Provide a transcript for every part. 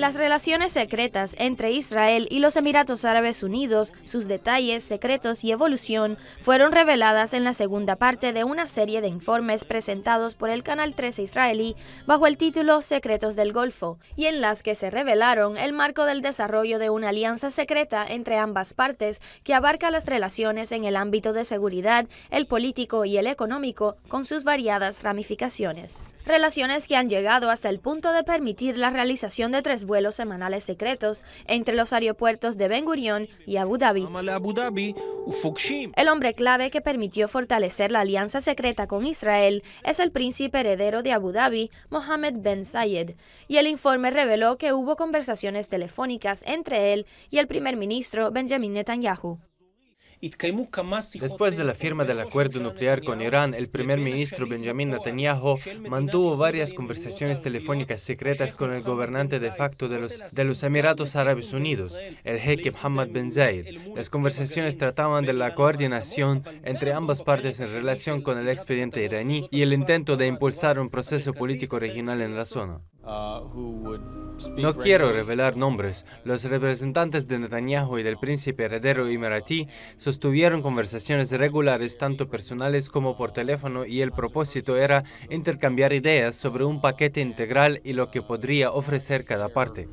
Las relaciones secretas entre Israel y los Emiratos Árabes Unidos, sus detalles, secretos y evolución fueron reveladas en la segunda parte de una serie de informes presentados por el Canal 13 israelí bajo el título Secretos del Golfo, y en las que se revelaron el marco del desarrollo de una alianza secreta entre ambas partes que abarca las relaciones en el ámbito de seguridad, el político y el económico, con sus variadas ramificaciones. Relaciones que han llegado hasta el punto de permitir la realización de tres vuelos semanales secretos entre los aeropuertos de Ben Gurion y Abu Dhabi. El hombre clave que permitió fortalecer la alianza secreta con Israel es el príncipe heredero de Abu Dhabi, Mohammed Ben Zayed, y el informe reveló que hubo conversaciones telefónicas entre él y el primer ministro Benjamin Netanyahu. Después de la firma del acuerdo nuclear con Irán, el primer ministro Benjamin Netanyahu mantuvo varias conversaciones telefónicas secretas con el gobernante de facto de los, de los Emiratos Árabes Unidos, el jeque Mohammed Ben Zayed. Las conversaciones trataban de la coordinación entre ambas partes en relación con el expediente iraní y el intento de impulsar un proceso político regional en la zona. Uh, no quiero revelar nombres. Los representantes de Netanyahu y del príncipe heredero Imerati sostuvieron conversaciones regulares, tanto personales como por teléfono, y el propósito era intercambiar ideas sobre un paquete integral y lo que podría ofrecer cada parte.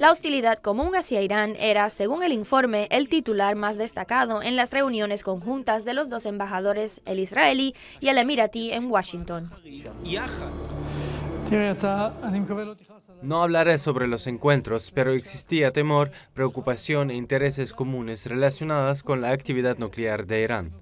La hostilidad común hacia Irán era, según el informe, el titular más destacado en las reuniones conjuntas de los dos embajadores, el israelí y el emiratí, en Washington. No hablaré sobre los encuentros, pero existía temor, preocupación e intereses comunes relacionadas con la actividad nuclear de Irán.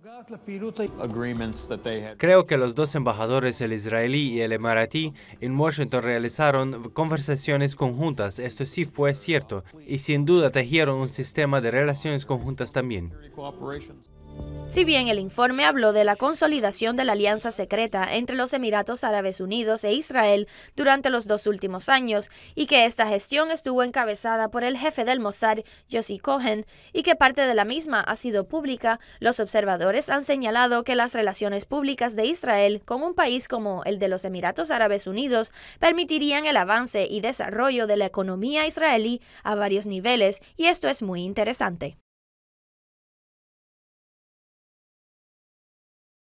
Creo que los dos embajadores, el israelí y el emaratí, en Washington realizaron conversaciones conjuntas, esto sí fue cierto, y sin duda tejieron un sistema de relaciones conjuntas también. Si bien el informe habló de la consolidación de la alianza secreta entre los Emiratos Árabes Unidos e Israel durante los dos últimos años y que esta gestión estuvo encabezada por el jefe del Mossad, Yossi Cohen, y que parte de la misma ha sido pública, los observadores han señalado que las relaciones públicas de Israel con un país como el de los Emiratos Árabes Unidos permitirían el avance y desarrollo de la economía israelí a varios niveles y esto es muy interesante.